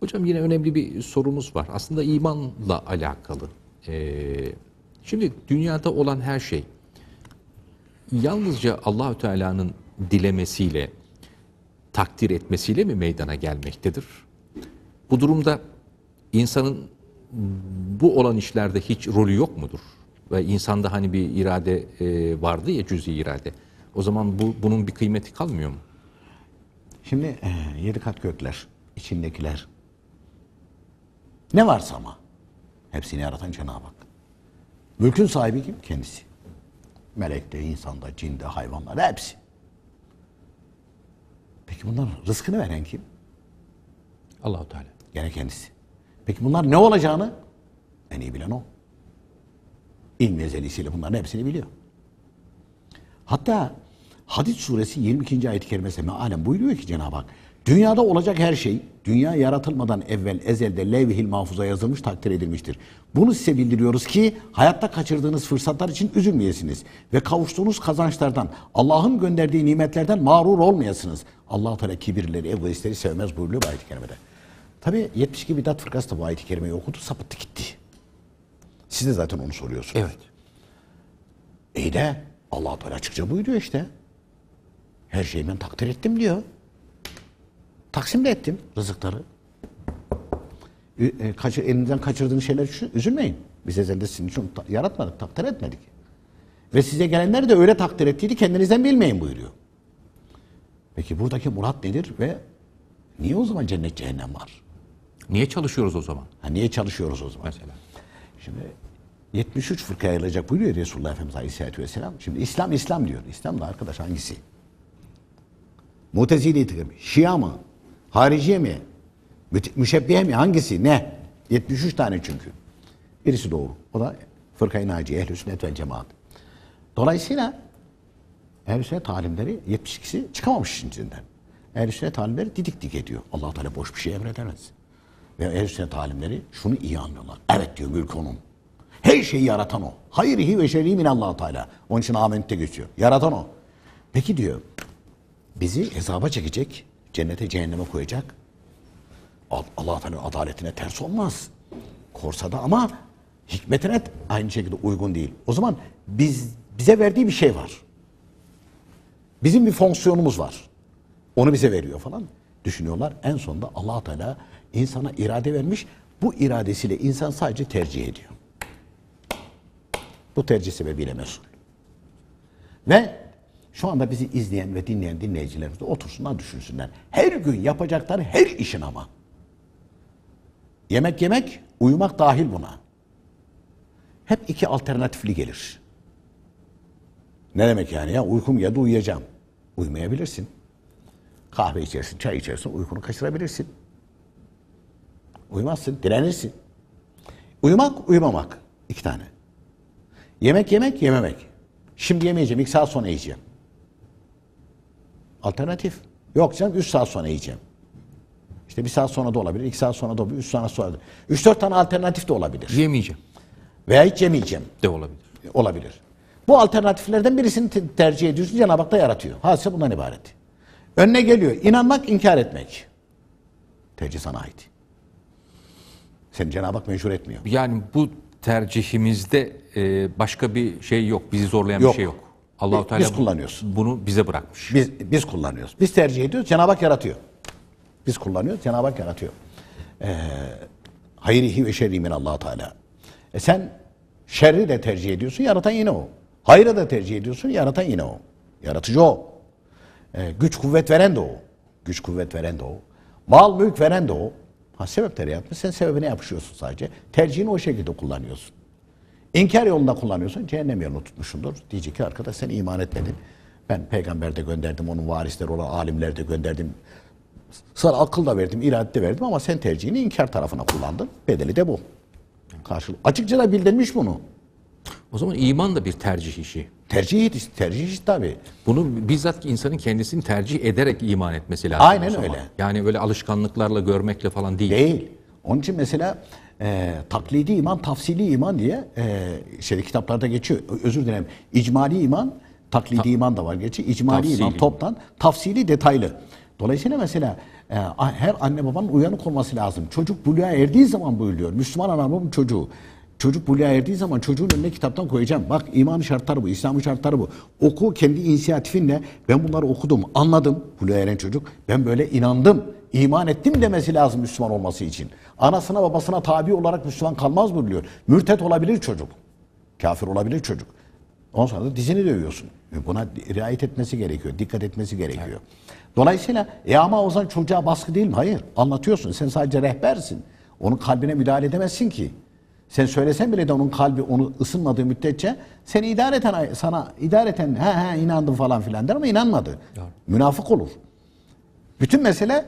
Hocam yine önemli bir sorumuz var. Aslında imanla alakalı. Ee, şimdi dünyada olan her şey yalnızca Allahü Teala'nın dilemesiyle, takdir etmesiyle mi meydana gelmektedir? Bu durumda insanın bu olan işlerde hiç rolü yok mudur? Ve insanda hani bir irade e, vardı ya cüz'i irade. O zaman bu, bunun bir kıymeti kalmıyor mu? Şimdi e, yedi kat gökler, içindekiler, ne varsa ama hepsini yaratan Cenab-ı Hak. Mülkün sahibi kim? Kendisi. Melekte, insanda, cinde, hayvanlar hepsi. Peki bunlar rızkını veren kim? Allahu Teala. Gene kendisi. Peki bunlar ne olacağını en iyi bilen o. İlmi ezelisiyle bunların hepsini biliyor. Hatta Hadid suresi 22. ayet-i kerimesinde mealen buyuruyor ki Cenab-ı Hak Dünyada olacak her şey dünya yaratılmadan evvel ezelde levhil mahfuza yazılmış takdir edilmiştir. Bunu size bildiriyoruz ki hayatta kaçırdığınız fırsatlar için üzülmeyesiniz ve kavuştuğunuz kazançlardan Allah'ın gönderdiği nimetlerden mağrur olmayasınız. Allah Teala kibirleri, egoistleri sevmez buyuruyor bu ayet-i kerimede. Tabi 72 bidat fırkası da bu ayet-i kerimeyi okudu, sapıttı gitti. Siz de zaten onu soruyorsunuz. Evet. İyi de Allah Teala açıkça buyuruyor işte. Her şeyi ben takdir ettim diyor. Taksim de ettim rızıkları. E, Kaç, elimizden kaçırdığın şeyler için üzülmeyin. Biz ezelde sizin için yaratmadık, takdir etmedik. Ve size gelenler de öyle takdir ettiydi kendinizden bilmeyin buyuruyor. Peki buradaki murat nedir ve niye o zaman cennet cehennem var? Niye çalışıyoruz o zaman? Ha, niye çalışıyoruz o zaman? Mesela. Şimdi 73 fırka ayrılacak buyuruyor Resulullah Efendimiz Aleyhisselatü Vesselam. Şimdi İslam İslam diyor. İslam da arkadaş hangisi? Mutezili itikam. Şia mı? Hariciye mi? Müşebbiye mi? Hangisi? Ne? 73 tane çünkü. Birisi doğru. O da fırkayı naciye, ehl-i sünnet vel cemaat. Dolayısıyla ehl-i sünnet alimleri 72'si çıkamamış içinden. Ehl-i sünnet alimleri didik dik ediyor. allah Teala boş bir şey emredemez. Ve ehl-i sünnet alimleri şunu iyi anlıyorlar. Evet diyor mülk onun. Her şeyi yaratan o. Hayrihi ve şerri min allah Teala. Onun için ament'te geçiyor. Yaratan o. Peki diyor, bizi hesaba çekecek cennete cehenneme koyacak. Allah Efendinin adaletine ters olmaz. Korsada ama hikmetine aynı şekilde uygun değil. O zaman biz bize verdiği bir şey var. Bizim bir fonksiyonumuz var. Onu bize veriyor falan. Düşünüyorlar. En sonunda allah Teala insana irade vermiş. Bu iradesiyle insan sadece tercih ediyor. Bu tercih sebebiyle mesul. Ve şu anda bizi izleyen ve dinleyen dinleyicilerimiz de otursunlar düşünsünler. Her gün yapacakları her işin ama. Yemek yemek, uyumak dahil buna. Hep iki alternatifli gelir. Ne demek yani ya? Uykum ya da uyuyacağım. Uyumayabilirsin. Kahve içersin, çay içersin, uykunu kaçırabilirsin. Uyumazsın, direnirsin. Uyumak, uyumamak. iki tane. Yemek yemek, yememek. Şimdi yemeyeceğim, ilk saat sonra yiyeceğim. Alternatif. Yok canım 3 saat sonra yiyeceğim. İşte bir saat sonra da olabilir, iki saat sonra da olabilir, üç saat sonra da. olabilir. Üç dört tane alternatif de olabilir. Yemeyeceğim. Veya hiç yemeyeceğim. De olabilir. E, olabilir. Bu alternatiflerden birisini tercih ediyorsun, Cenab-ı Hak da yaratıyor. Hadise bundan ibaret. Önüne geliyor. İnanmak, inkar etmek. Tercih sana ait. Seni Cenab-ı Hak mecbur etmiyor. Yani bu tercihimizde e, başka bir şey yok. Bizi zorlayan bir şey yok. Allahu Teala biz kullanıyoruz. Bunu bize bırakmış. Biz biz kullanıyoruz. Biz tercih ediyoruz. Cenab-ı Hak yaratıyor. Biz kullanıyoruz. Cenab-ı Hak yaratıyor. Ee, hayrihi ve şerri min Allah Teala. E sen şerri de tercih ediyorsun. Yaratan yine o. Hayra da tercih ediyorsun. Yaratan yine o. Yaratıcı o. Ee, güç kuvvet veren de o. Güç kuvvet veren de o. Mal mülk veren de o. Ha sebepleri yapmış. Sen sebebine yapışıyorsun sadece. Tercihini o şekilde kullanıyorsun. İnkar yolunda kullanıyorsan cehennem yolunu tutmuşsundur. Diyecek ki arkadaş sen iman etmedin. Ben peygamber de gönderdim, onun varisleri olan alimler de gönderdim. Sana akıl da verdim, irade de verdim ama sen tercihini inkar tarafına kullandın. Bedeli de bu. Karşılık. Açıkça da bildirmiş bunu. O zaman iman da bir tercih işi. Tercih işi, tercih işi tabii. Bunu bizzat ki insanın kendisini tercih ederek iman etmesi lazım. Aynen öyle. Yani böyle alışkanlıklarla görmekle falan değil. Değil. Onun için mesela e, taklidi iman, tafsili iman diye e, şey kitaplarda geçiyor. Özür dilerim. İcmali iman, taklidi Ta iman da var geçiyor. İcmali tafsili. iman toptan, tafsili detaylı. Dolayısıyla mesela e, her anne babanın uyanık olması lazım. Çocuk buluğa erdiği zaman buyuruyor. Müslüman anamın çocuğu. Çocuk buluğa erdiği zaman çocuğun önüne kitaptan koyacağım. Bak imanı şartları bu, İslam şartları bu. Oku kendi inisiyatifinle ben bunları okudum, anladım. Buluğa eren çocuk ben böyle inandım İman ettim demesi lazım Müslüman olması için. Anasına babasına tabi olarak Müslüman kalmaz mı diyor. Mürtet olabilir çocuk. Kafir olabilir çocuk. Ondan sonra da dizini dövüyorsun. E buna riayet etmesi gerekiyor. Dikkat etmesi gerekiyor. Dolayısıyla e ama o zaman çocuğa baskı değil mi? Hayır. Anlatıyorsun. Sen sadece rehbersin. Onun kalbine müdahale edemezsin ki. Sen söylesen bile de onun kalbi onu ısınmadığı müddetçe seni idareten sana idareten he he inandım falan filan der ama inanmadı. Evet. Münafık olur. Bütün mesele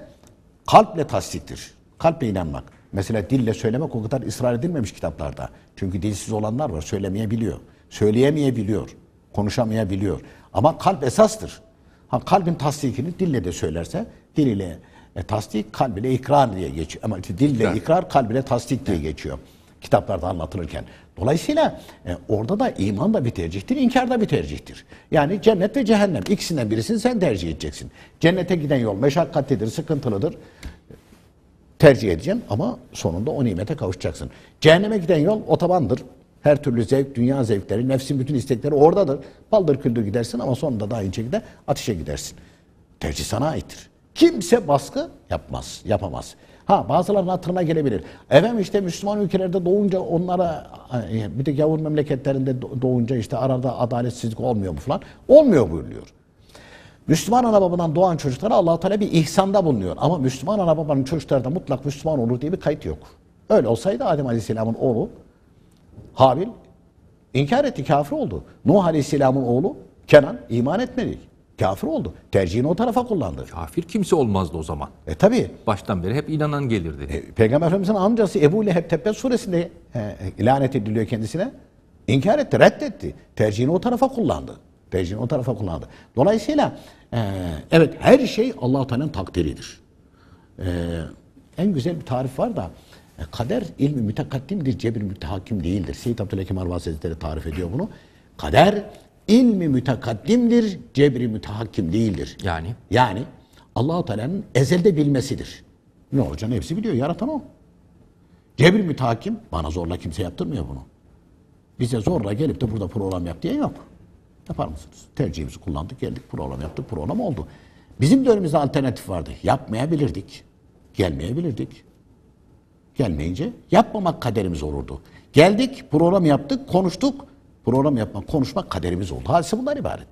Kalple tasdiktir. Kalple inanmak. Mesela dille söylemek o kadar ısrar edilmemiş kitaplarda. Çünkü dilsiz olanlar var. Söylemeyebiliyor. Söyleyemeyebiliyor. Konuşamayabiliyor. Ama kalp esastır. Ha, kalbin tasdikini dille de söylerse dil ile e, tasdik kalb ile ikrar diye geçiyor. Ama işte dille evet. ikrar kalb ile tasdik diye geçiyor kitaplarda anlatılırken. Dolayısıyla e, orada da iman da bir tercihtir, inkar da bir tercihtir. Yani cennet ve cehennem ikisinden birisini sen tercih edeceksin. Cennete giden yol meşakkatlidir, sıkıntılıdır. Tercih edeceğim ama sonunda o nimete kavuşacaksın. Cehenneme giden yol otobandır. Her türlü zevk, dünya zevkleri, nefsin bütün istekleri oradadır. Baldır küldür gidersin ama sonunda da aynı şekilde ateşe gidersin. Tercih sana aittir. Kimse baskı yapmaz, yapamaz. Ha bazılarının hatırına gelebilir. Efendim işte Müslüman ülkelerde doğunca onlara e, bir de yavur memleketlerinde doğunca işte arada adaletsizlik olmuyor mu falan. Olmuyor buyuruyor. Müslüman ana babadan doğan çocuklara allah Teala bir ihsanda bulunuyor. Ama Müslüman ana babanın çocukları da mutlak Müslüman olur diye bir kayıt yok. Öyle olsaydı Adem Aleyhisselam'ın oğlu Habil inkar etti, kafir oldu. Nuh Aleyhisselam'ın oğlu Kenan iman etmedi. Kafir oldu. Tercihini o tarafa kullandı. Kafir kimse olmazdı o zaman. E tabi. Baştan beri hep inanan gelirdi. E, Peygamber Efendimiz'in amcası Ebu Leheb Tebbet suresinde e, e, lanet ediliyor kendisine. İnkar etti, reddetti. Tercihini o tarafa kullandı. Tercihini o tarafa kullandı. Dolayısıyla e, evet her şey allah Teala'nın takdiridir. E, en güzel bir tarif var da e, kader ilmi mütekaddimdir, cebir mütehakim değildir. Seyyid Abdülhakim Arvaz Hazretleri tarif ediyor bunu. Kader ilmi mütekaddimdir, cebri mütehakkim değildir. Yani? Yani allah Teala'nın ezelde bilmesidir. Ne olacağını hepsi biliyor, yaratan o. Cebri mütehakkim, bana zorla kimse yaptırmıyor bunu. Bize zorla gelip de burada program yap diye yok. Yapar mısınız? Tercihimizi kullandık, geldik program yaptık, program oldu. Bizim de alternatif vardı. Yapmayabilirdik, gelmeyebilirdik. Gelmeyince yapmamak kaderimiz olurdu. Geldik, program yaptık, konuştuk, program yapmak, konuşmak kaderimiz oldu. Hadise bunlar ibaret.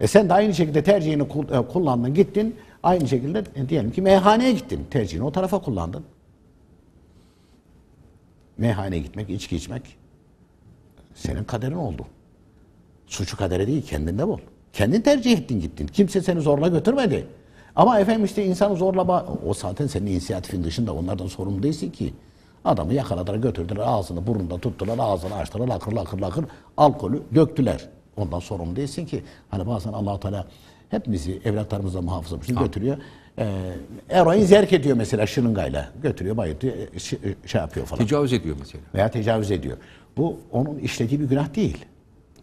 E sen de aynı şekilde tercihini e, kullandın, gittin. Aynı şekilde e, diyelim ki meyhaneye gittin. Tercihini o tarafa kullandın. Meyhaneye gitmek, içki içmek senin kaderin oldu. Suçu kadere değil, kendinde bul. Kendin tercih ettin gittin. Kimse seni zorla götürmedi. Ama efendim işte insanı zorla o zaten senin inisiyatifin dışında onlardan sorumlu değilsin ki. Adamı yakaladılar götürdüler ağzını burnunda tuttular ağzını açtılar lakır lakır lakır alkolü döktüler. Ondan sorumlu değilsin ki. Hani bazen allah Teala hepimizi evlatlarımızla muhafaza için götürüyor. E, eroin zerk ediyor mesela şırıngayla. Götürüyor bayıltıyor şey, şey yapıyor falan. Tecavüz ediyor mesela. Veya tecavüz ediyor. Bu onun işlediği bir günah değil.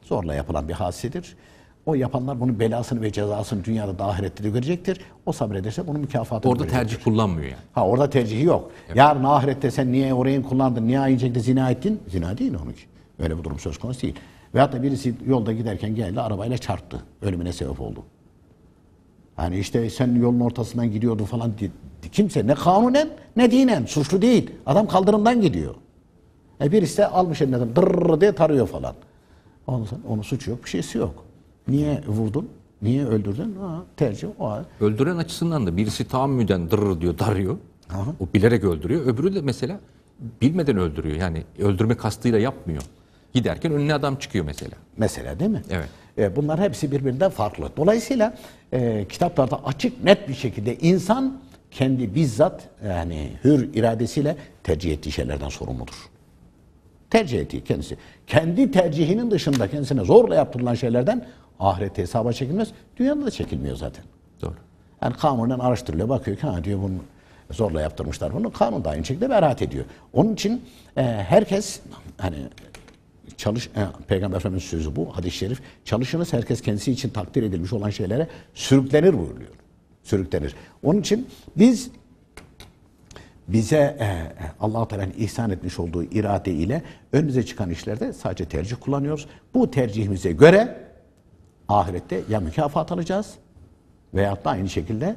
Zorla yapılan bir hadisedir. O yapanlar bunun belasını ve cezasını dünyada da ahirette de görecektir. O sabrederse bunun mükafatını Orada görecektir. tercih kullanmıyor yani. Ha orada tercihi yok. Evet. Yarın ahirette sen niye orayı kullandın, niye ayıncekte zina ettin? Zina değil onunki. Öyle bir durum söz konusu değil. Veyahut da birisi yolda giderken geldi arabayla çarptı. Ölümüne sebep oldu. Yani işte sen yolun ortasından gidiyordun falan diye. Kimse ne kanunen ne dinen suçlu değil. Adam kaldırımdan gidiyor. E birisi de almış elinden dır diye tarıyor falan. Onun onun suçu yok, bir şeysi yok. Niye vurdun? Niye öldürdün? Ha, tercih o. Öldüren açısından da birisi tahammüden dırır diyor, darıyor. Aha. O bilerek öldürüyor. Öbürü de mesela bilmeden öldürüyor. Yani öldürme kastıyla yapmıyor. Giderken önüne adam çıkıyor mesela. Mesela değil mi? Evet. E, bunlar hepsi birbirinden farklı. Dolayısıyla e, kitaplarda açık net bir şekilde insan kendi bizzat yani hür iradesiyle tercih ettiği şeylerden sorumludur. Tercih ettiği kendisi. Kendi tercihinin dışında kendisine zorla yaptırılan şeylerden Ahirette hesaba çekilmez. Dünyada da çekilmiyor zaten. Doğru. Yani kanunen araştırılıyor. Bakıyor ki ha diyor bunu zorla yaptırmışlar bunu. Kanun da aynı şekilde beraat ediyor. Onun için e, herkes hani çalış e, Peygamber Efendimiz sözü bu hadis-i şerif. Çalışınız herkes kendisi için takdir edilmiş olan şeylere sürüklenir buyuruyor. Sürüklenir. Onun için biz bize e, e Allah Teala'nın ihsan etmiş olduğu irade ile önümüze çıkan işlerde sadece tercih kullanıyoruz. Bu tercihimize göre ahirette ya mükafat alacağız veyahut da aynı şekilde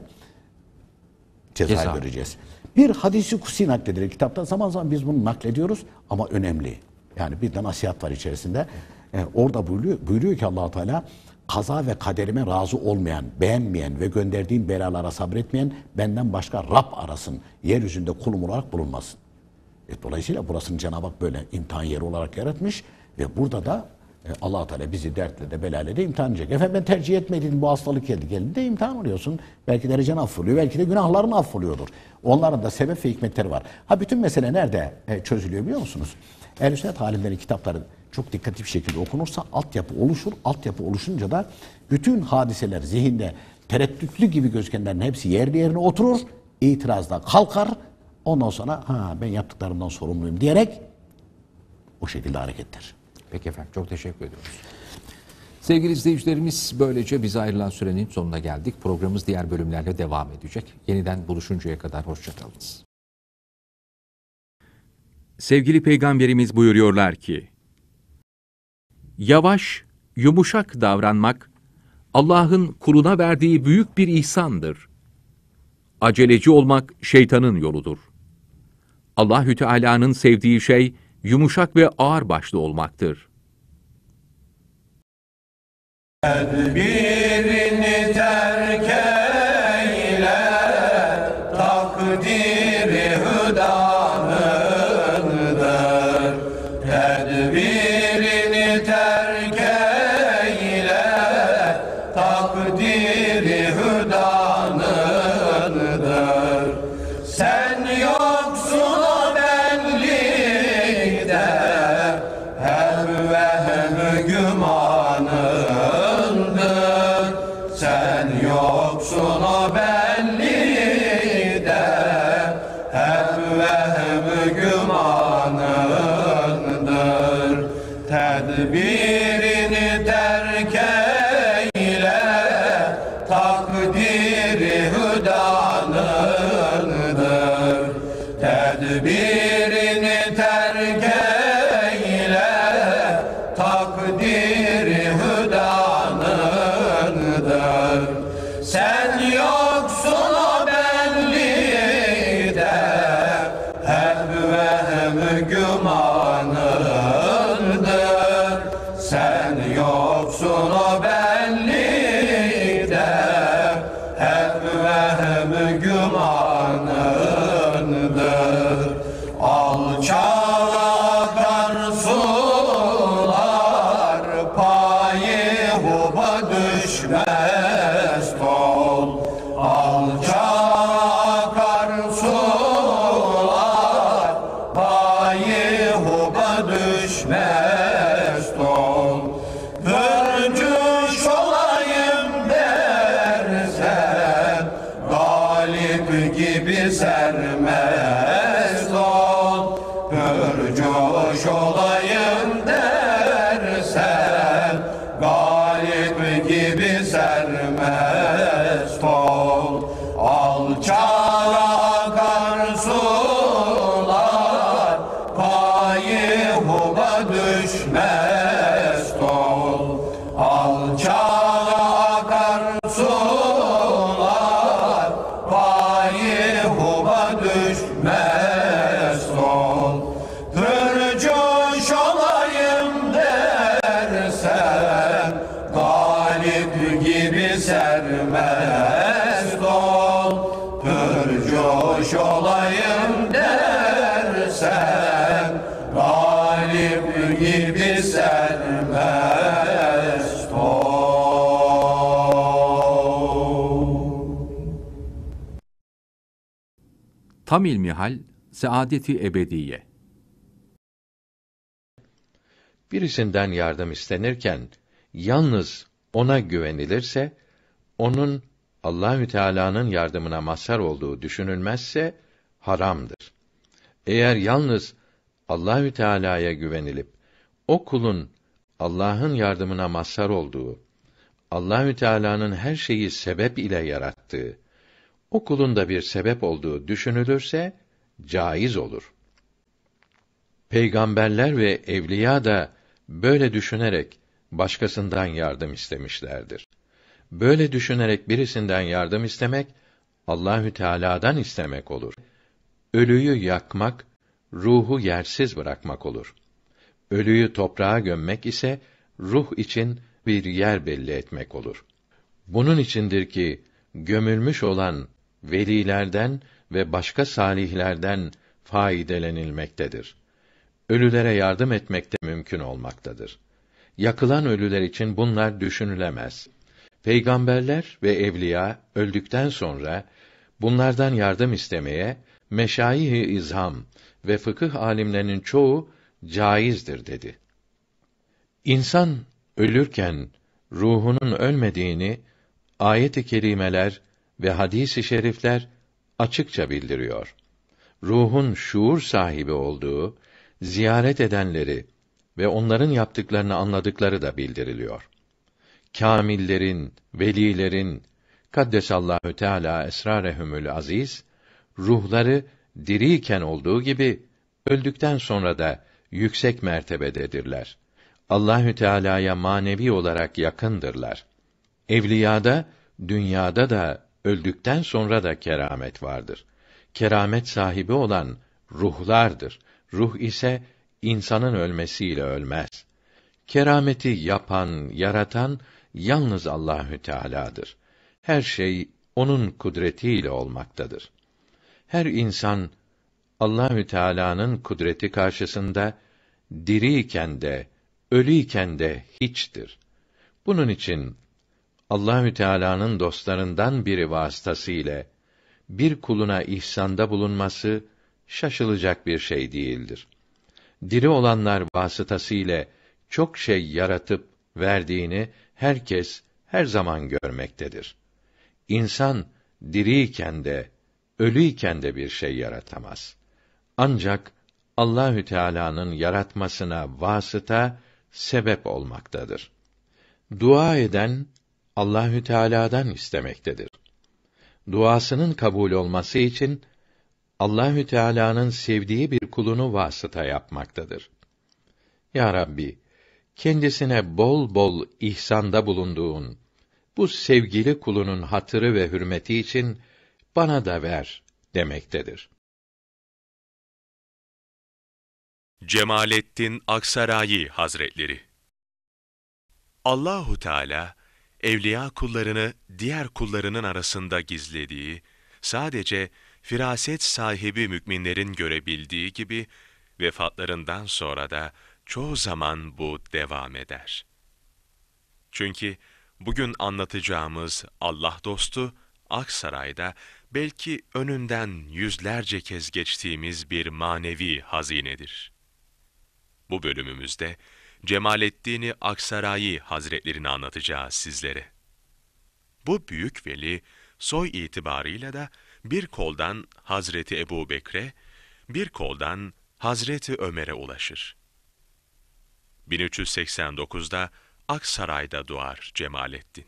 ceza, ceza. göreceğiz. Bir hadisi kusi nakledilir kitapta, Zaman zaman biz bunu naklediyoruz ama önemli. Yani bir de nasihat var içerisinde. Ee, orada buyuruyor, buyuruyor ki allah Teala kaza ve kaderime razı olmayan, beğenmeyen ve gönderdiğin belalara sabretmeyen benden başka Rab arasın. Yeryüzünde kulum olarak bulunmasın. E, dolayısıyla burasını Cenab-ı Hak böyle imtihan yeri olarak yaratmış ve burada da e, allah Teala bizi dertle de belayla de imtihan edecek. Efendim ben tercih etmedim bu hastalık geldi. Geldi de imtihan oluyorsun. Belki derecen affoluyor. Belki de günahların affoluyordur. Onların da sebep ve hikmetleri var. Ha bütün mesele nerede e, çözülüyor biliyor musunuz? Ehl-i Sünnet alimlerin kitapları çok dikkatli bir şekilde okunursa altyapı oluşur. Altyapı oluşunca da bütün hadiseler zihinde tereddütlü gibi gözükenlerin hepsi yerli yerine oturur. İtirazda kalkar. Ondan sonra ha ben yaptıklarımdan sorumluyum diyerek o şekilde hareketler. Peki efendim çok teşekkür ediyoruz. Sevgili izleyicilerimiz böylece biz ayrılan sürenin sonuna geldik. Programımız diğer bölümlerle devam edecek. Yeniden buluşuncaya kadar hoşçakalınız. Sevgili Peygamberimiz buyuruyorlar ki, Yavaş, yumuşak davranmak, Allah'ın kuluna verdiği büyük bir ihsandır. Aceleci olmak şeytanın yoludur. Allahü Teala'nın sevdiği şey, yumuşak ve ağır başlı olmaktır. Birini terk eyle, takdiri hüdanındır. Tedbirini terk eyle, takdiri düşmez Tam ilmihal, saadeti ebediye. Birisinden yardım istenirken yalnız ona güvenilirse onun Allahü Teala'nın yardımına mazhar olduğu düşünülmezse haramdır. Eğer yalnız Allahü Teala'ya güvenilip o kulun Allah'ın yardımına mazhar olduğu, Allahü Teala'nın her şeyi sebep ile yarattığı okulunda bir sebep olduğu düşünülürse caiz olur. Peygamberler ve evliya da böyle düşünerek başkasından yardım istemişlerdir. Böyle düşünerek birisinden yardım istemek Allahü Teala'dan istemek olur. Ölüyü yakmak, ruhu yersiz bırakmak olur. Ölüyü toprağa gömmek ise ruh için bir yer belli etmek olur. Bunun içindir ki gömülmüş olan velilerden ve başka salihlerden faydelenilmektedir. Ölülere yardım etmek de mümkün olmaktadır. Yakılan ölüler için bunlar düşünülemez. Peygamberler ve evliya öldükten sonra bunlardan yardım istemeye meşayih-i izham ve fıkıh alimlerinin çoğu caizdir dedi. İnsan ölürken ruhunun ölmediğini ayet-i kerimeler ve hadisi i şerifler açıkça bildiriyor. Ruhun şuur sahibi olduğu, ziyaret edenleri ve onların yaptıklarını anladıkları da bildiriliyor. Kamillerin, velilerin kaddesallahu teala esrarehumül aziz ruhları diriyken olduğu gibi öldükten sonra da yüksek mertebededirler. Allahü Teala'ya manevi olarak yakındırlar. Evliyada, dünyada da öldükten sonra da keramet vardır. Keramet sahibi olan ruhlardır. Ruh ise insanın ölmesiyle ölmez. Kerameti yapan, yaratan yalnız Allahü Teala'dır. Her şey onun kudretiyle olmaktadır. Her insan Allahü Teala'nın kudreti karşısında diriyken de ölüyken de hiçtir. Bunun için Allahü Teala'nın dostlarından biri vasıtasıyla bir kuluna ihsanda bulunması şaşılacak bir şey değildir. Diri olanlar vasıtasıyla çok şey yaratıp verdiğini herkes her zaman görmektedir. İnsan diriyken de ölüyken de bir şey yaratamaz. Ancak Allahü Teala'nın yaratmasına vasıta sebep olmaktadır. Dua eden Allahü Teala'dan istemektedir. Duasının kabul olması için Allahü Teala'nın sevdiği bir kulunu vasıta yapmaktadır. Ya Rabbi, kendisine bol bol ihsanda bulunduğun bu sevgili kulunun hatırı ve hürmeti için bana da ver demektedir. Cemalettin Aksarayi Hazretleri Allahu Teala evliya kullarını diğer kullarının arasında gizlediği, sadece firaset sahibi müminlerin görebildiği gibi vefatlarından sonra da çoğu zaman bu devam eder. Çünkü bugün anlatacağımız Allah dostu Aksaray'da belki önünden yüzlerce kez geçtiğimiz bir manevi hazinedir. Bu bölümümüzde Cemalettin Aksarayi Hazretlerini anlatacağız sizlere. Bu büyük veli soy itibarıyla da bir koldan Hazreti Ebu Bekre, bir koldan Hazreti Ömer'e ulaşır. 1389'da Aksaray'da doğar Cemalettin.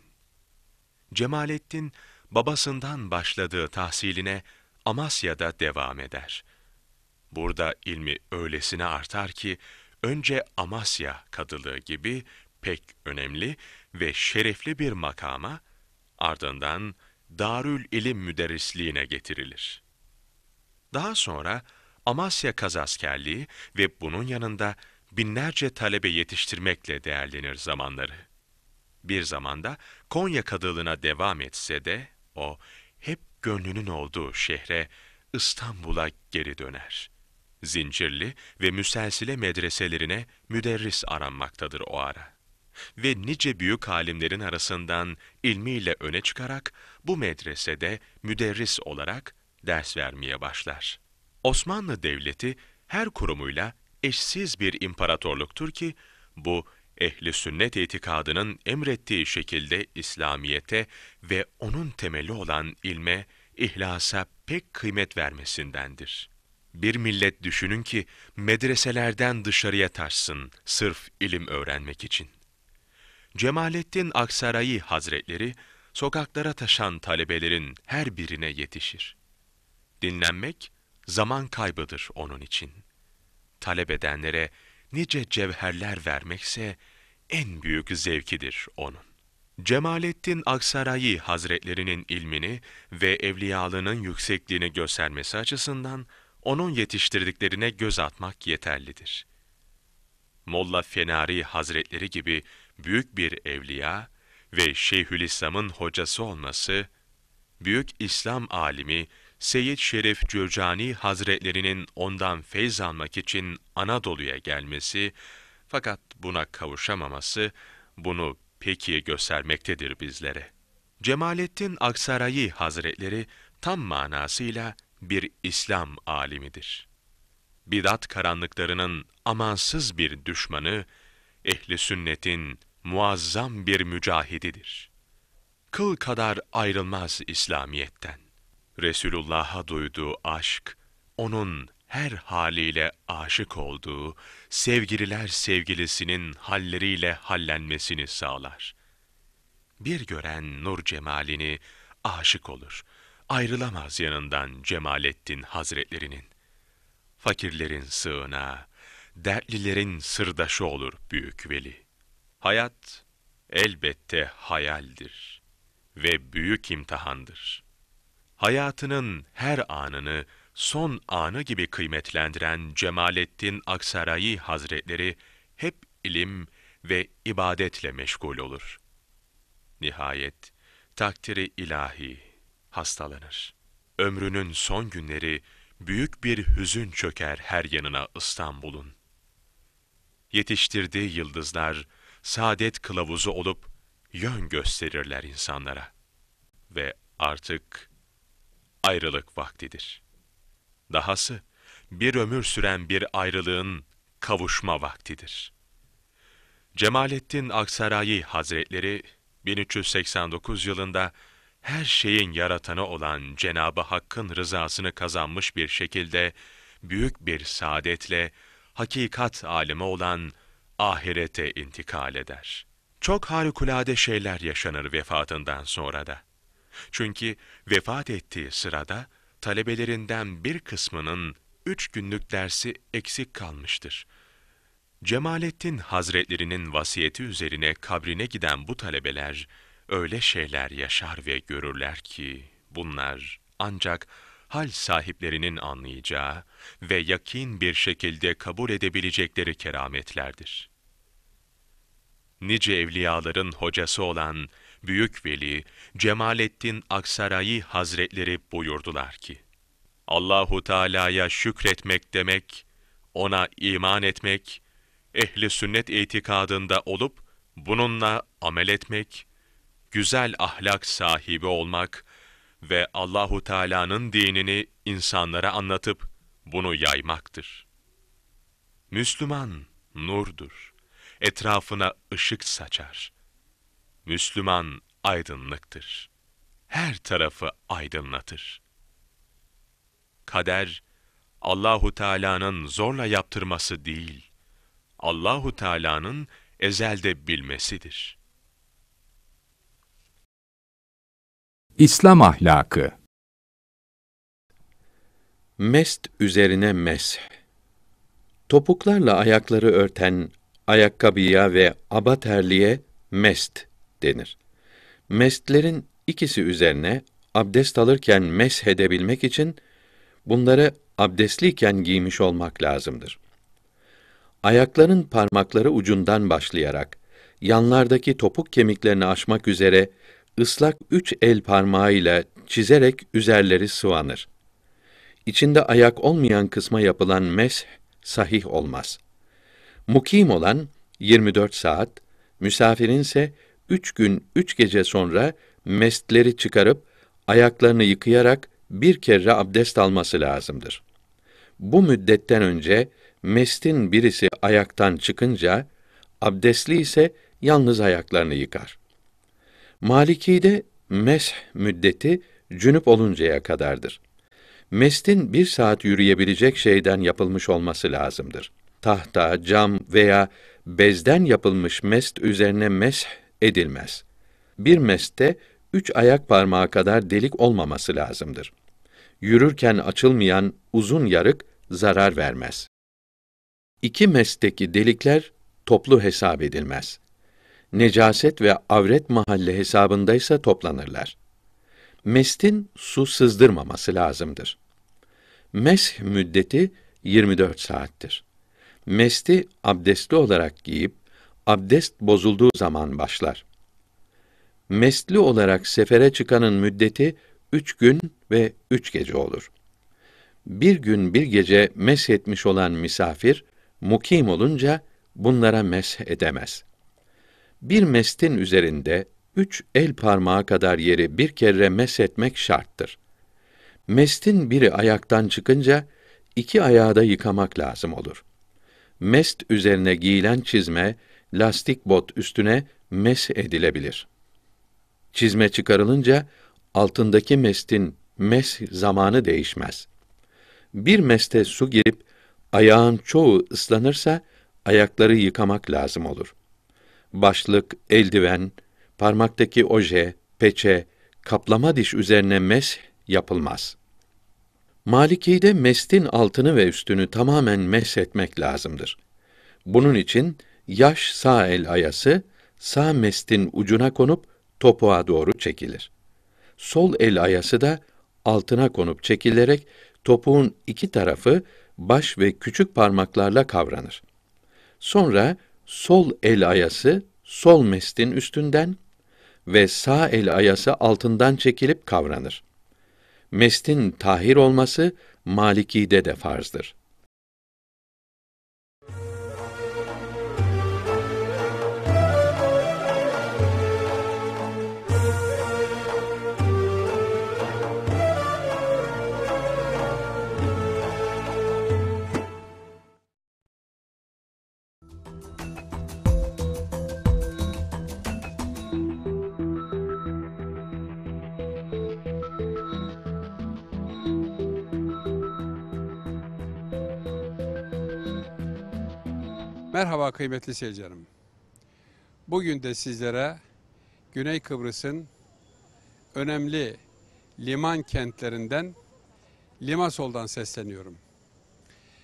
Cemalettin babasından başladığı tahsiline Amasya'da devam eder. Burada ilmi öylesine artar ki önce Amasya kadılığı gibi pek önemli ve şerefli bir makama, ardından Darül İlim müderrisliğine getirilir. Daha sonra Amasya kazaskerliği ve bunun yanında binlerce talebe yetiştirmekle değerlenir zamanları. Bir zamanda Konya kadılığına devam etse de o hep gönlünün olduğu şehre İstanbul'a geri döner zincirli ve müselsile medreselerine müderris aranmaktadır o ara. Ve nice büyük alimlerin arasından ilmiyle öne çıkarak bu medresede müderris olarak ders vermeye başlar. Osmanlı Devleti her kurumuyla eşsiz bir imparatorluktur ki bu ehli sünnet itikadının emrettiği şekilde İslamiyete ve onun temeli olan ilme, ihlasa pek kıymet vermesindendir. Bir millet düşünün ki medreselerden dışarıya taşsın sırf ilim öğrenmek için. Cemalettin Aksaray'ı Hazretleri sokaklara taşan talebelerin her birine yetişir. Dinlenmek zaman kaybıdır onun için. Talep edenlere nice cevherler vermekse en büyük zevkidir onun. Cemalettin Aksaray'ı Hazretlerinin ilmini ve evliyalığının yüksekliğini göstermesi açısından onun yetiştirdiklerine göz atmak yeterlidir. Molla Fenari Hazretleri gibi büyük bir evliya ve Şeyhülislam'ın hocası olması, büyük İslam alimi Seyyid Şerif Cürcani Hazretlerinin ondan feyz almak için Anadolu'ya gelmesi, fakat buna kavuşamaması, bunu peki göstermektedir bizlere. Cemalettin Aksarayi Hazretleri tam manasıyla bir İslam alimidir. Bidat karanlıklarının amansız bir düşmanı, ehli sünnetin muazzam bir mücahididir. Kıl kadar ayrılmaz İslamiyet'ten. Resulullah'a duyduğu aşk, onun her haliyle aşık olduğu, sevgililer sevgilisinin halleriyle hallenmesini sağlar. Bir gören nur cemalini aşık olur, ayrılamaz yanından Cemalettin Hazretlerinin. Fakirlerin sığına, dertlilerin sırdaşı olur büyük veli. Hayat elbette hayaldir ve büyük imtihandır. Hayatının her anını son anı gibi kıymetlendiren Cemalettin Aksarayi Hazretleri hep ilim ve ibadetle meşgul olur. Nihayet takdiri ilahi hastalanır. Ömrünün son günleri büyük bir hüzün çöker her yanına İstanbul'un. Yetiştirdiği yıldızlar saadet kılavuzu olup yön gösterirler insanlara. Ve artık ayrılık vaktidir. Dahası bir ömür süren bir ayrılığın kavuşma vaktidir. Cemalettin Aksarayi Hazretleri 1389 yılında her şeyin yaratanı olan Cenabı Hakk'ın rızasını kazanmış bir şekilde büyük bir saadetle hakikat alimi olan ahirete intikal eder. Çok harikulade şeyler yaşanır vefatından sonra da. Çünkü vefat ettiği sırada talebelerinden bir kısmının üç günlük dersi eksik kalmıştır. Cemalettin Hazretlerinin vasiyeti üzerine kabrine giden bu talebeler, öyle şeyler yaşar ve görürler ki bunlar ancak hal sahiplerinin anlayacağı ve yakin bir şekilde kabul edebilecekleri kerametlerdir. Nice evliyaların hocası olan Büyük Veli Cemalettin Aksarayi Hazretleri buyurdular ki, Allahu Teala'ya şükretmek demek, ona iman etmek, ehli sünnet itikadında olup bununla amel etmek güzel ahlak sahibi olmak ve Allahu Teala'nın dinini insanlara anlatıp bunu yaymaktır. Müslüman nurdur. Etrafına ışık saçar. Müslüman aydınlıktır. Her tarafı aydınlatır. Kader Allahu Teala'nın zorla yaptırması değil, Allahu Teala'nın ezelde bilmesidir.'' İslam ahlakı Mest üzerine mesh. Topuklarla ayakları örten ayakkabıya ve abaterliğe mest denir. Mestlerin ikisi üzerine abdest alırken mesh edebilmek için bunları abdestliyken giymiş olmak lazımdır. Ayakların parmakları ucundan başlayarak yanlardaki topuk kemiklerini aşmak üzere ıslak üç el parmağıyla çizerek üzerleri sıvanır. İçinde ayak olmayan kısma yapılan mesh sahih olmaz. Mukim olan 24 saat, misafirin ise üç gün üç gece sonra mestleri çıkarıp ayaklarını yıkayarak bir kere abdest alması lazımdır. Bu müddetten önce mestin birisi ayaktan çıkınca abdestli ise yalnız ayaklarını yıkar. Maliki'de mesh müddeti cünüp oluncaya kadardır. Mestin bir saat yürüyebilecek şeyden yapılmış olması lazımdır. Tahta, cam veya bezden yapılmış mest üzerine mesh edilmez. Bir meste üç ayak parmağı kadar delik olmaması lazımdır. Yürürken açılmayan uzun yarık zarar vermez. İki mesteki delikler toplu hesap edilmez necaset ve avret mahalle hesabındaysa toplanırlar. Mestin su sızdırmaması lazımdır. Mesh müddeti 24 saattir. Mesti abdestli olarak giyip abdest bozulduğu zaman başlar. Mestli olarak sefere çıkanın müddeti üç gün ve üç gece olur. Bir gün bir gece mesh etmiş olan misafir, mukim olunca bunlara mesh edemez.'' bir mestin üzerinde üç el parmağı kadar yeri bir kere meshetmek şarttır. Mestin biri ayaktan çıkınca iki ayağı da yıkamak lazım olur. Mest üzerine giyilen çizme, lastik bot üstüne mes edilebilir. Çizme çıkarılınca altındaki mestin mes zamanı değişmez. Bir meste su girip ayağın çoğu ıslanırsa ayakları yıkamak lazım olur başlık, eldiven, parmaktaki oje, peçe, kaplama diş üzerine mes yapılmaz. Maliki'de mestin altını ve üstünü tamamen mes etmek lazımdır. Bunun için yaş sağ el ayası sağ mestin ucuna konup topuğa doğru çekilir. Sol el ayası da altına konup çekilerek topuğun iki tarafı baş ve küçük parmaklarla kavranır. Sonra sol el ayası sol mestin üstünden ve sağ el ayası altından çekilip kavranır. Mestin tahir olması Maliki'de de farzdır. Merhaba kıymetli seyircilerim. Bugün de sizlere Güney Kıbrıs'ın önemli liman kentlerinden Limasol'dan sesleniyorum.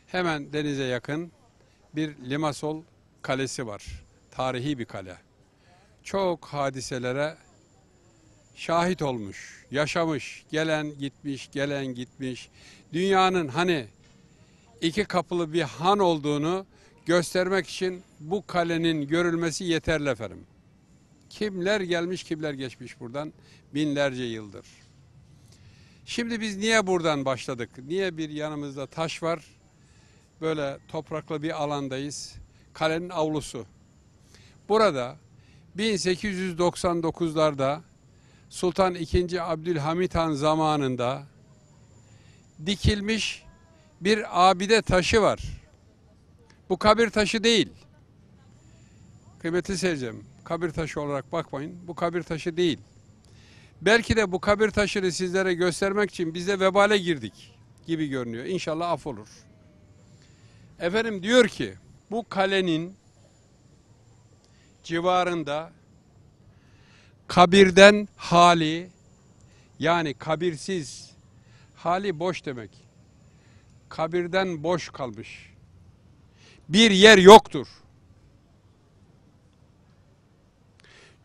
Hemen denize yakın bir Limasol kalesi var. Tarihi bir kale. Çok hadiselere şahit olmuş, yaşamış, gelen gitmiş, gelen gitmiş. Dünyanın hani iki kapılı bir han olduğunu göstermek için bu kalenin görülmesi yeterli efendim. Kimler gelmiş kimler geçmiş buradan binlerce yıldır. Şimdi biz niye buradan başladık? Niye bir yanımızda taş var? Böyle topraklı bir alandayız. Kalenin avlusu. Burada 1899'larda Sultan II. Abdülhamit Han zamanında dikilmiş bir abide taşı var. Bu kabir taşı değil. Kıymetli seyircim, kabir taşı olarak bakmayın. Bu kabir taşı değil. Belki de bu kabir taşını sizlere göstermek için biz de vebale girdik gibi görünüyor. İnşallah af olur. Efendim diyor ki bu kalenin civarında kabirden hali yani kabirsiz hali boş demek. Kabirden boş kalmış bir yer yoktur.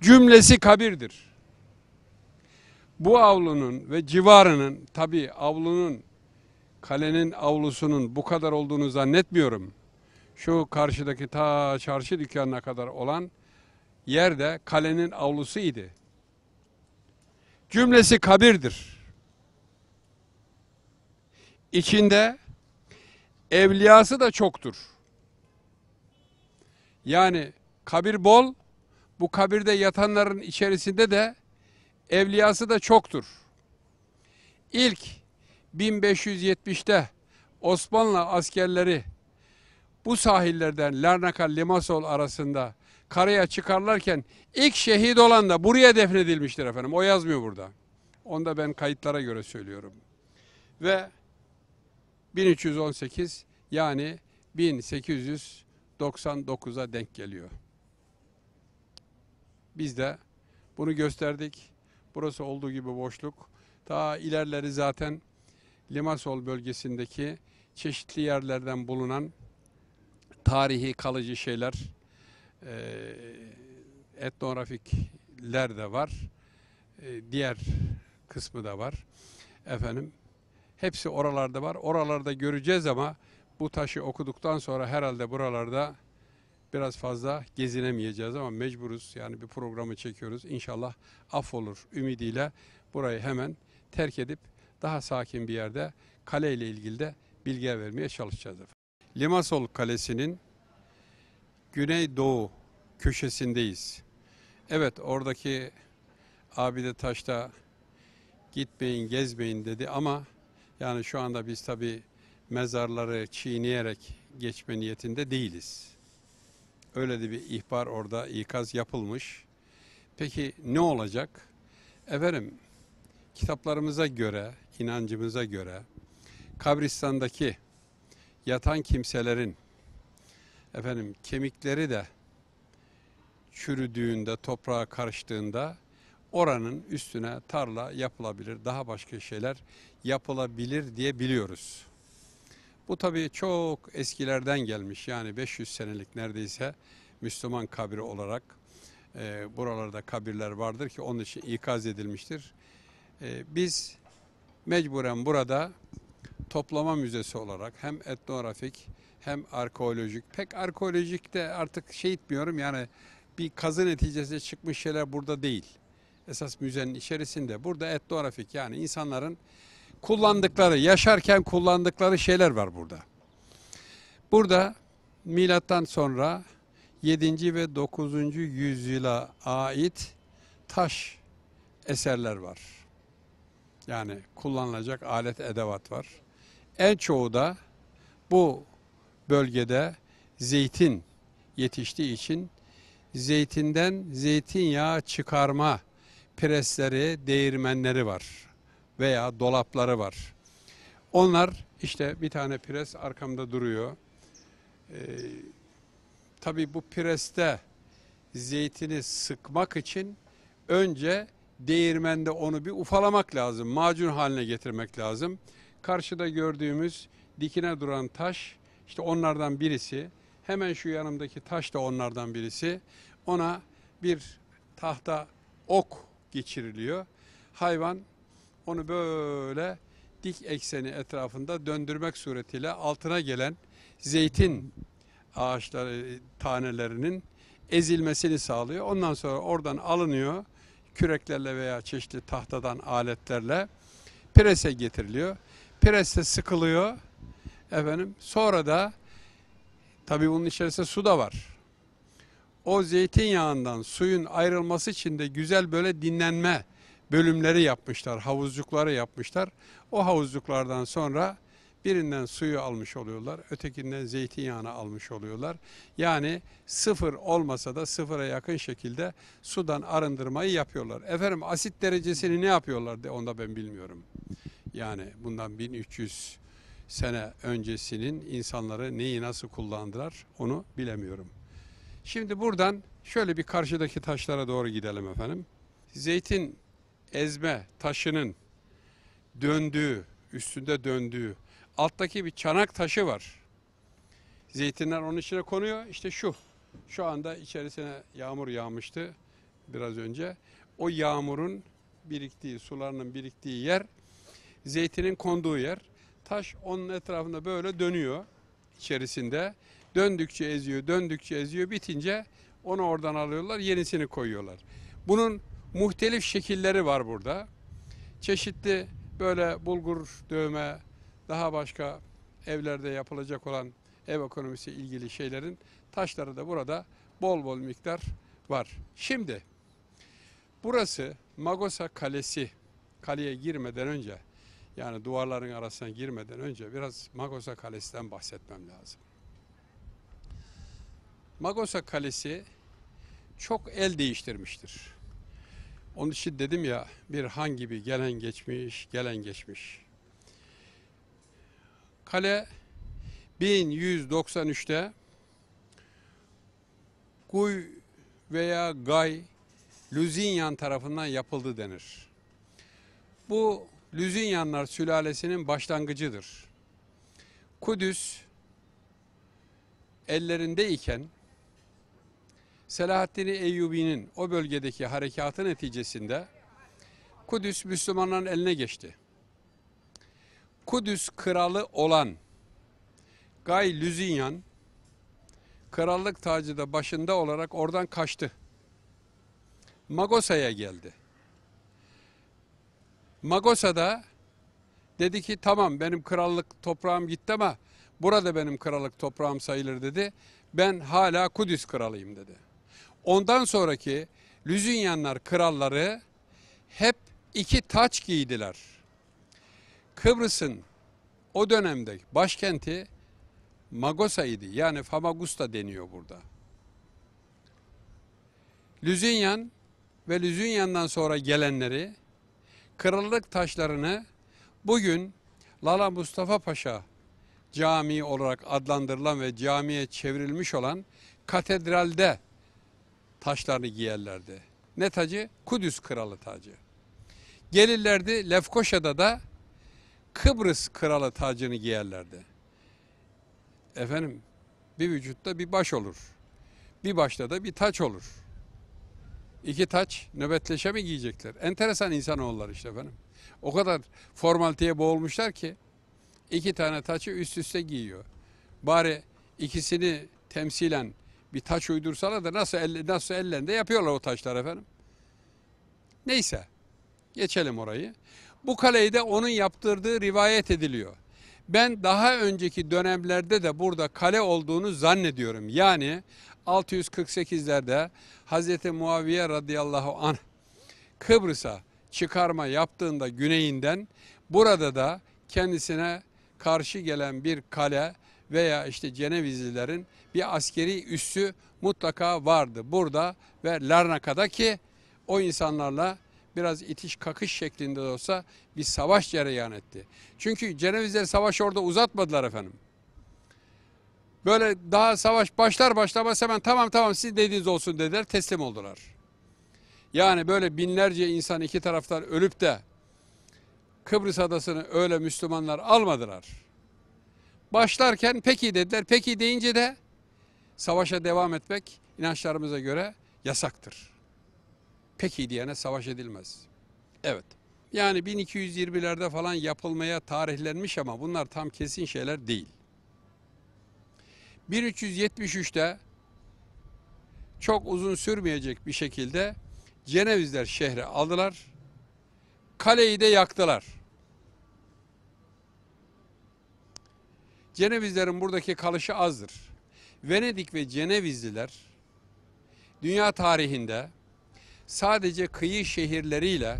Cümlesi kabirdir. Bu avlunun ve civarının tabi avlunun kalenin avlusunun bu kadar olduğunu zannetmiyorum. Şu karşıdaki ta çarşı dükkanına kadar olan yerde kalenin avlusu idi. Cümlesi kabirdir. İçinde evliyası da çoktur. Yani kabir bol, bu kabirde yatanların içerisinde de evliyası da çoktur. İlk 1570'te Osmanlı askerleri bu sahillerden Larnaka Limasol arasında karaya çıkarlarken ilk şehit olan da buraya defnedilmiştir efendim. O yazmıyor burada. Onu da ben kayıtlara göre söylüyorum. Ve 1318 yani 1800 99'a denk geliyor. Biz de bunu gösterdik. Burası olduğu gibi boşluk. Ta ilerleri zaten Limasol bölgesindeki çeşitli yerlerden bulunan tarihi kalıcı şeyler, e, etnografikler de var. E, diğer kısmı da var. Efendim, hepsi oralarda var. Oralarda göreceğiz ama bu taşı okuduktan sonra herhalde buralarda biraz fazla gezinemeyeceğiz ama mecburuz. Yani bir programı çekiyoruz. İnşallah af olur ümidiyle burayı hemen terk edip daha sakin bir yerde kaleyle ilgili de bilgi vermeye çalışacağız efendim. Limasol Kalesi'nin güneydoğu köşesindeyiz. Evet oradaki abide taşta gitmeyin gezmeyin dedi ama yani şu anda biz tabii mezarları çiğneyerek geçme niyetinde değiliz. Öyle de bir ihbar orada ikaz yapılmış. Peki ne olacak? Efendim kitaplarımıza göre, inancımıza göre kabristandaki yatan kimselerin efendim kemikleri de çürüdüğünde, toprağa karıştığında oranın üstüne tarla yapılabilir, daha başka şeyler yapılabilir diye biliyoruz. Bu tabii çok eskilerden gelmiş yani 500 senelik neredeyse Müslüman kabri olarak e, buralarda kabirler vardır ki onun için ikaz edilmiştir. E, biz mecburen burada toplama müzesi olarak hem etnografik hem arkeolojik pek arkeolojik de artık şey etmiyorum yani bir kazı neticesinde çıkmış şeyler burada değil. Esas müzenin içerisinde burada etnografik yani insanların kullandıkları, yaşarken kullandıkları şeyler var burada. Burada milattan sonra 7. ve 9. yüzyıla ait taş eserler var. Yani kullanılacak alet edevat var. En çoğu da bu bölgede zeytin yetiştiği için zeytinden zeytinyağı çıkarma presleri, değirmenleri var veya dolapları var. Onlar işte bir tane pres arkamda duruyor. Ee, Tabi bu preste zeytini sıkmak için önce değirmende onu bir ufalamak lazım. Macun haline getirmek lazım. Karşıda gördüğümüz dikine duran taş işte onlardan birisi. Hemen şu yanımdaki taş da onlardan birisi. Ona bir tahta ok geçiriliyor. Hayvan onu böyle dik ekseni etrafında döndürmek suretiyle altına gelen zeytin ağaçları tanelerinin ezilmesini sağlıyor. Ondan sonra oradan alınıyor küreklerle veya çeşitli tahtadan aletlerle prese getiriliyor. Preste sıkılıyor. Efendim sonra da tabi bunun içerisinde su da var. O zeytinyağından suyun ayrılması için de güzel böyle dinlenme bölümleri yapmışlar, havuzlukları yapmışlar. O havuzluklardan sonra birinden suyu almış oluyorlar, ötekinden zeytinyağını almış oluyorlar. Yani sıfır olmasa da sıfıra yakın şekilde sudan arındırmayı yapıyorlar. Efendim asit derecesini ne yapıyorlar de onda ben bilmiyorum. Yani bundan 1300 sene öncesinin insanları neyi nasıl kullandılar onu bilemiyorum. Şimdi buradan şöyle bir karşıdaki taşlara doğru gidelim efendim. Zeytin ezme taşının döndüğü, üstünde döndüğü alttaki bir çanak taşı var. Zeytinler onun içine konuyor. İşte şu. Şu anda içerisine yağmur yağmıştı biraz önce. O yağmurun biriktiği, sularının biriktiği yer, zeytinin konduğu yer. Taş onun etrafında böyle dönüyor içerisinde. Döndükçe eziyor, döndükçe eziyor. Bitince onu oradan alıyorlar, yenisini koyuyorlar. Bunun muhtelif şekilleri var burada. Çeşitli böyle bulgur dövme, daha başka evlerde yapılacak olan ev ekonomisi ilgili şeylerin taşları da burada bol bol miktar var. Şimdi burası Magosa Kalesi. Kaleye girmeden önce yani duvarların arasına girmeden önce biraz Magosa Kalesi'den bahsetmem lazım. Magosa Kalesi çok el değiştirmiştir. Onun için dedim ya bir han gibi gelen geçmiş, gelen geçmiş. Kale 1193'te Guy veya Gay Luzinyan tarafından yapıldı denir. Bu Luzinyanlar sülalesinin başlangıcıdır. Kudüs ellerindeyken Selahaddin Eyyubi'nin o bölgedeki harekatı neticesinde Kudüs Müslümanların eline geçti. Kudüs kralı olan Gay Lüzinyan krallık tacı da başında olarak oradan kaçtı. Magosa'ya geldi. Magosa'da dedi ki tamam benim krallık toprağım gitti ama burada benim krallık toprağım sayılır dedi. Ben hala Kudüs kralıyım dedi. Ondan sonraki Lüzinyanlar kralları hep iki taç giydiler. Kıbrıs'ın o dönemde başkenti Magosa idi. Yani Famagusta deniyor burada. Lüzinyan ve Lüzinyandan sonra gelenleri krallık taşlarını bugün Lala Mustafa Paşa Camii olarak adlandırılan ve camiye çevrilmiş olan katedralde taşlarını giyerlerdi. Ne tacı? Kudüs kralı tacı. Gelirlerdi Lefkoşa'da da Kıbrıs kralı tacını giyerlerdi. Efendim bir vücutta bir baş olur. Bir başta da bir taç olur. İki taç nöbetleşe mi giyecekler? Enteresan insanoğullar işte efendim. O kadar formaliteye boğulmuşlar ki iki tane taçı üst üste giyiyor. Bari ikisini temsilen bir taş uydursalar da nasıl elle, nasıl ellende yapıyorlar o taşlar efendim. Neyse geçelim orayı. Bu kaleyi de onun yaptırdığı rivayet ediliyor. Ben daha önceki dönemlerde de burada kale olduğunu zannediyorum. Yani 648'lerde Hazreti Muaviye radıyallahu an Kıbrıs'a çıkarma yaptığında güneyinden burada da kendisine karşı gelen bir kale veya işte Cenevizlilerin bir askeri üssü mutlaka vardı burada ve Larnaka'da ki o insanlarla biraz itiş kakış şeklinde de olsa bir savaş cereyan etti. Çünkü Cenevizler savaş orada uzatmadılar efendim. Böyle daha savaş başlar başlamaz hemen tamam tamam siz dediğiniz olsun dediler teslim oldular. Yani böyle binlerce insan iki taraftan ölüp de Kıbrıs adasını öyle Müslümanlar almadılar. Başlarken peki dediler. Peki deyince de savaşa devam etmek inançlarımıza göre yasaktır. Peki diyene savaş edilmez. Evet. Yani 1220'lerde falan yapılmaya tarihlenmiş ama bunlar tam kesin şeyler değil. 1373'te çok uzun sürmeyecek bir şekilde Cenevizler şehri aldılar. Kaleyi de yaktılar. Cenevizlerin buradaki kalışı azdır. Venedik ve Cenevizliler dünya tarihinde sadece kıyı şehirleriyle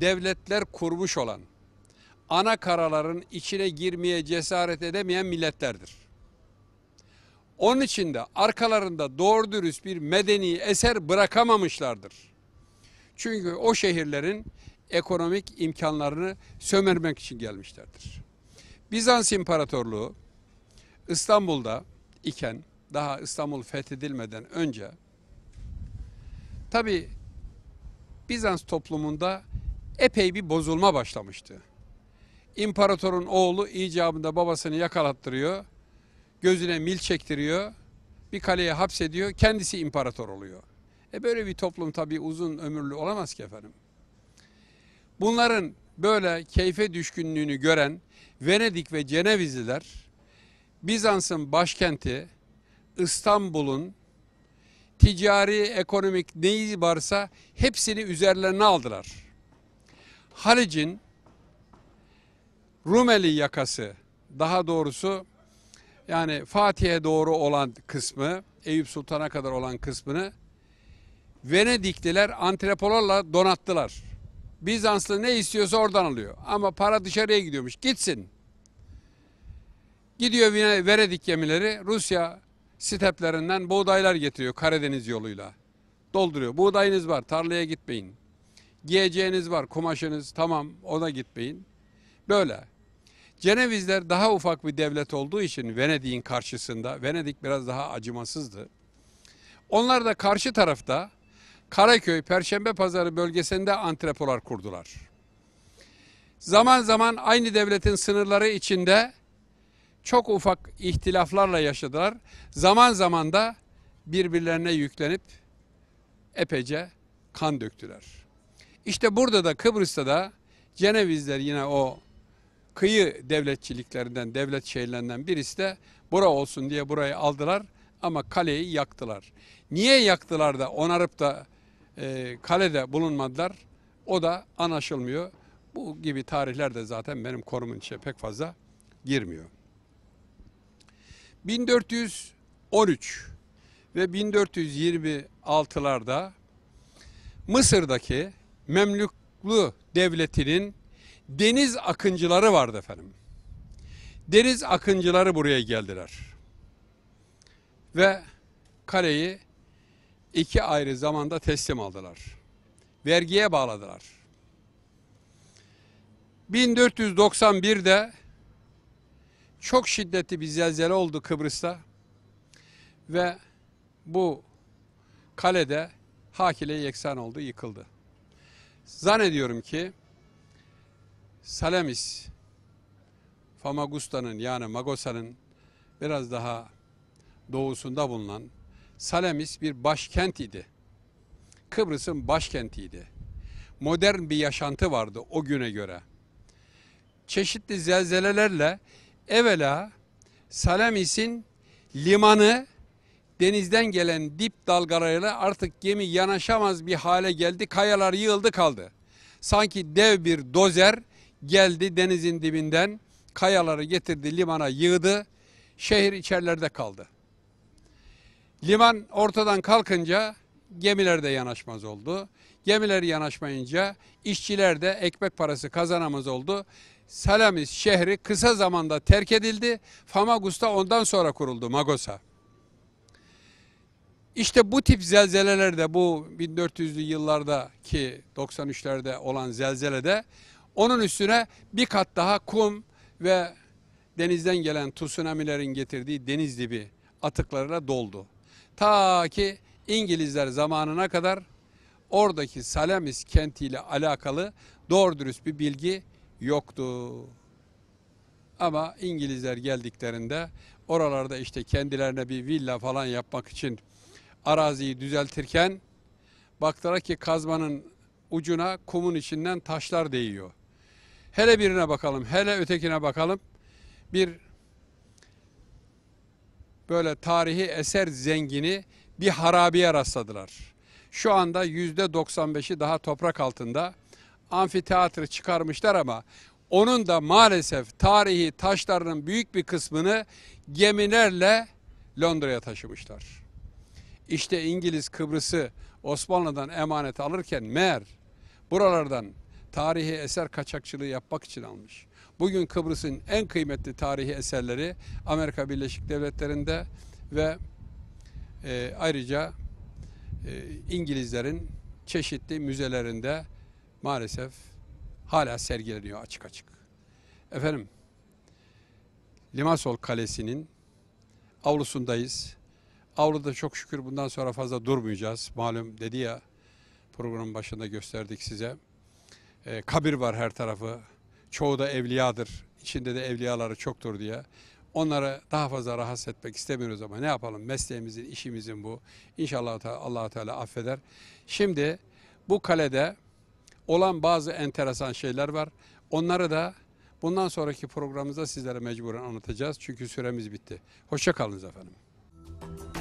devletler kurmuş olan ana karaların içine girmeye cesaret edemeyen milletlerdir. Onun için de arkalarında doğru dürüst bir medeni eser bırakamamışlardır. Çünkü o şehirlerin ekonomik imkanlarını sömürmek için gelmişlerdir. Bizans İmparatorluğu İstanbul'da iken daha İstanbul fethedilmeden önce tabi Bizans toplumunda epey bir bozulma başlamıştı. İmparatorun oğlu icabında babasını yakalattırıyor, gözüne mil çektiriyor, bir kaleye hapsediyor, kendisi imparator oluyor. E böyle bir toplum tabi uzun ömürlü olamaz ki efendim. Bunların böyle keyfe düşkünlüğünü gören Venedik ve Cenevizliler Bizans'ın başkenti İstanbul'un ticari, ekonomik neyi varsa hepsini üzerlerine aldılar. Halic'in Rumeli yakası daha doğrusu yani Fatih'e doğru olan kısmı, Eyüp Sultan'a kadar olan kısmını Venedikliler antrepolarla donattılar. Bizanslı ne istiyorsa oradan alıyor. Ama para dışarıya gidiyormuş. Gitsin. Gidiyor veredik gemileri Rusya steplerinden buğdaylar getiriyor Karadeniz yoluyla. Dolduruyor. Buğdayınız var tarlaya gitmeyin. Giyeceğiniz var kumaşınız tamam ona gitmeyin. Böyle. Cenevizler daha ufak bir devlet olduğu için Venedik'in karşısında, Venedik biraz daha acımasızdı. Onlar da karşı tarafta Karaköy, Perşembe Pazarı bölgesinde antrepolar kurdular. Zaman zaman aynı devletin sınırları içinde çok ufak ihtilaflarla yaşadılar. Zaman zaman da birbirlerine yüklenip epece kan döktüler. İşte burada da Kıbrıs'ta da Cenevizler yine o kıyı devletçiliklerinden, devlet şehirlerinden birisi de bura olsun diye burayı aldılar ama kaleyi yaktılar. Niye yaktılar da onarıp da e, kalede bulunmadılar o da anlaşılmıyor. Bu gibi tarihler de zaten benim korumun içine pek fazla girmiyor. 1413 ve 1426'larda Mısır'daki Memlüklu devletinin deniz akıncıları vardı efendim. Deniz akıncıları buraya geldiler. Ve kaleyi iki ayrı zamanda teslim aldılar. Vergiye bağladılar. 1491'de çok şiddetli bir zelzele oldu Kıbrıs'ta ve bu kalede hak ile yeksan oldu, yıkıldı. Zannediyorum ki Salamis, Famagusta'nın yani Magosa'nın biraz daha doğusunda bulunan Salamis bir başkent idi. Kıbrıs'ın başkentiydi. Modern bir yaşantı vardı o güne göre. Çeşitli zelzelelerle Evvela Salamis'in limanı denizden gelen dip dalgalarıyla artık gemi yanaşamaz bir hale geldi. Kayalar yığıldı kaldı. Sanki dev bir dozer geldi denizin dibinden kayaları getirdi limana yığdı. Şehir içerlerde kaldı. Liman ortadan kalkınca gemiler de yanaşmaz oldu. Gemiler yanaşmayınca işçiler de ekmek parası kazanamaz oldu. Salamis şehri kısa zamanda terk edildi. Famagus'ta ondan sonra kuruldu Magosa. İşte bu tip zelzelelerde bu 1400'lü yıllardaki 93'lerde olan zelzelede onun üstüne bir kat daha kum ve denizden gelen tsunamilerin getirdiği deniz dibi atıklarıyla doldu. Ta ki İngilizler zamanına kadar oradaki Salamis kentiyle alakalı doğru dürüst bir bilgi yoktu. Ama İngilizler geldiklerinde oralarda işte kendilerine bir villa falan yapmak için araziyi düzeltirken baktılar ki kazmanın ucuna kumun içinden taşlar değiyor. Hele birine bakalım, hele ötekine bakalım. Bir böyle tarihi eser zengini bir harabiye rastladılar. Şu anda yüzde %95'i daha toprak altında amfiteatrı çıkarmışlar ama onun da maalesef tarihi taşlarının büyük bir kısmını gemilerle Londra'ya taşımışlar. İşte İngiliz Kıbrıs'ı Osmanlı'dan emanet alırken meğer buralardan tarihi eser kaçakçılığı yapmak için almış. Bugün Kıbrıs'ın en kıymetli tarihi eserleri Amerika Birleşik Devletleri'nde ve e, ayrıca e, İngilizlerin çeşitli müzelerinde maalesef hala sergileniyor açık açık. Efendim, Limasol Kalesi'nin avlusundayız. Avluda çok şükür bundan sonra fazla durmayacağız. Malum dedi ya programın başında gösterdik size. E, kabir var her tarafı. Çoğu da evliyadır. İçinde de evliyaları çoktur diye. Onları daha fazla rahatsız etmek istemiyoruz ama ne yapalım mesleğimizin, işimizin bu. İnşallah allah Teala affeder. Şimdi bu kalede olan bazı enteresan şeyler var. Onları da bundan sonraki programımızda sizlere mecburen anlatacağız. Çünkü süremiz bitti. Hoşça kalınız efendim.